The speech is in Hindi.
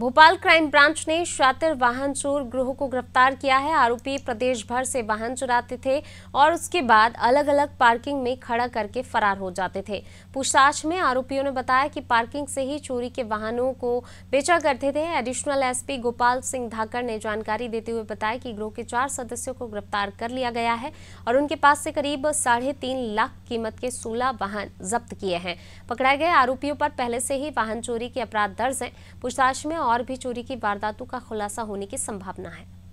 भोपाल क्राइम ब्रांच ने शातिर वाहन चोर ग्रोह को गिरफ्तार किया है आरोपी प्रदेश भर से वाहन चुराते थे और उसके बाद अलग अलग पार्किंग में खड़ा करके फरार हो जाते थे पूछताछ में आरोपियों ने बताया कि पार्किंग से ही चोरी के वाहनों को बेचा करते थे एडिशनल एसपी गोपाल सिंह धाकर ने जानकारी देते हुए बताया कि ग्रोह के चार सदस्यों को गिरफ्तार कर लिया गया है और उनके पास से करीब साढ़े तीन लाख कीमत के सोलह वाहन जब्त किए हैं पकड़ाए गए आरोपियों पर पहले से ही वाहन चोरी के अपराध दर्ज है पूछताछ में और भी चोरी की वारदातों का खुलासा होने की संभावना है